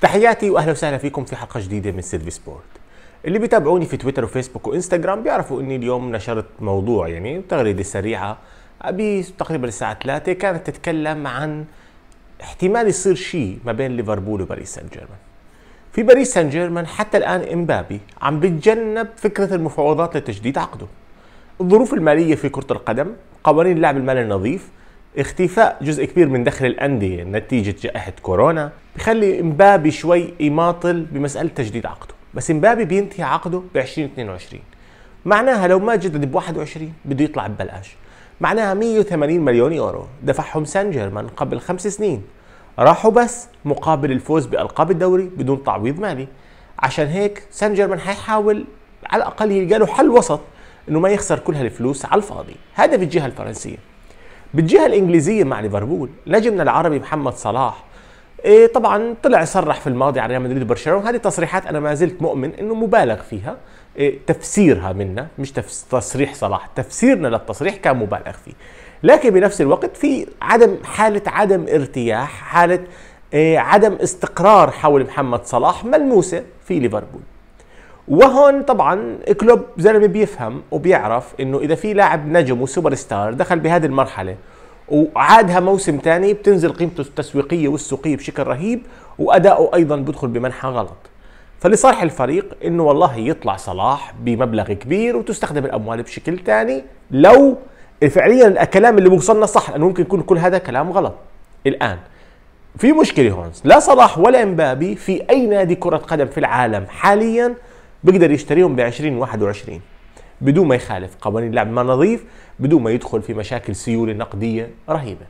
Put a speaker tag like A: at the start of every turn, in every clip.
A: تحياتي واهلا وسهلا فيكم في حلقه جديده من سيلفي سبورت اللي بيتابعوني في تويتر وفيسبوك وانستغرام بيعرفوا اني اليوم نشرت موضوع يعني تغريده سريعه ابي تقريبا الساعه 3 كانت تتكلم عن احتمال يصير شيء ما بين ليفربول وباريس سان جيرمان في باريس سان جيرمان حتى الان امبابي عم بتجنب فكره المفاوضات لتجديد عقده الظروف الماليه في كره القدم قوانين اللعب المالي النظيف اختفاء جزء كبير من دخل الانديه نتيجه جائحه كورونا بخلي امبابي شوي يماطل بمساله تجديد عقده بس امبابي بينتهي عقده ب 2022 معناها لو ما جدد ب 21 بده يطلع ببلاش معناها 180 مليون يورو دفعهم سان جيرمان قبل خمس سنين راحوا بس مقابل الفوز بألقاب الدوري بدون تعويض مالي عشان هيك سان جيرمان حيحاول على الأقل يلقى له حل وسط انه ما يخسر كل هالفلوس على الفاضي هذا بالجهة الفرنسية بالجهة الإنجليزية مع ليفربول نجمنا العربي محمد صلاح إيه طبعا طلع صرح في الماضي على ريال مدريد وبرشلونه هذه تصريحات انا ما زلت مؤمن انه مبالغ فيها إيه تفسيرها منا مش تفس تصريح صلاح تفسيرنا للتصريح كان مبالغ فيه لكن بنفس الوقت في عدم حاله عدم ارتياح حاله إيه عدم استقرار حول محمد صلاح ملموسه في ليفربول وهون طبعا كلوب زلمه بيفهم وبيعرف انه اذا في لاعب نجم وسوبر ستار دخل بهذه المرحله وعادها موسم ثاني بتنزل قيمته التسويقيه والسوقيه بشكل رهيب واداؤه ايضا بيدخل بمنحى غلط فلصالح الفريق انه والله يطلع صلاح بمبلغ كبير وتستخدم الاموال بشكل ثاني لو فعليا الكلام اللي وصلنا صح لانه ممكن يكون كل هذا كلام غلط الان في مشكله هون لا صلاح ولا امبابي في اي نادي كره قدم في العالم حاليا بيقدر يشتريهم ب 2021 بدون ما يخالف قوانين اللعب ما نظيف بدون ما يدخل في مشاكل سيوله نقديه رهيبه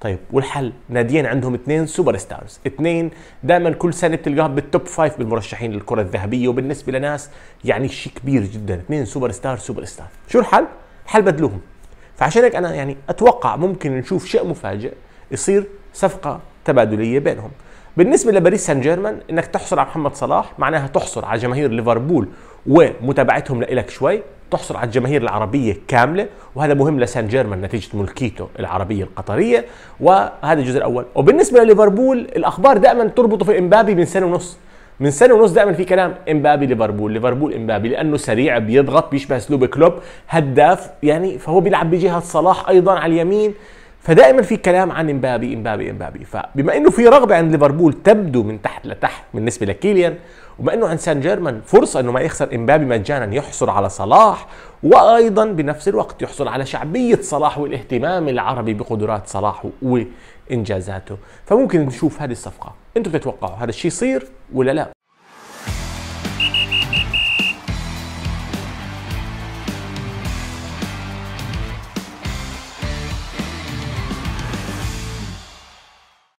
A: طيب والحل ناديين عندهم اثنين سوبر ستارز اثنين دائما كل سنه بتلقاهم بالتوب فايف بالمرشحين للكره الذهبيه وبالنسبه لناس يعني شيء كبير جدا اثنين سوبر ستار سوبر ستار شو الحل الحل بدلوهم فعشان هيك انا يعني اتوقع ممكن نشوف شيء مفاجئ يصير صفقه تبادليه بينهم بالنسبه لباريس سان جيرمان انك تحصل على محمد صلاح معناها تحصل على جماهير ليفربول ومتابعتهم لإلك شوي تحصل على الجماهير العربية كاملة وهذا مهم لسان جيرمان نتيجة ملكيته العربية القطرية وهذا الجزء الأول وبالنسبة لليفربول الأخبار دائما تربطه في إمبابي من سنة ونص من سنه ونص دائما في كلام امبابي ليفربول ليفربول امبابي لانه سريع بيضغط بيشبه اسلوب كلوب هداف يعني فهو بيلعب بجهه صلاح ايضا على اليمين فدائما في كلام عن امبابي امبابي امبابي فبما انه في رغبه عند ليفربول تبدو من تحت لتحت بالنسبه لكيليان وما انه عند سان جيرمان فرصه انه ما يخسر امبابي مجانا يحصل على صلاح وايضا بنفس الوقت يحصل على شعبيه صلاح والاهتمام العربي بقدرات صلاح وانجازاته فممكن نشوف هذه الصفقه انتم تتوقعوا هذا الشيء يصير ولا لا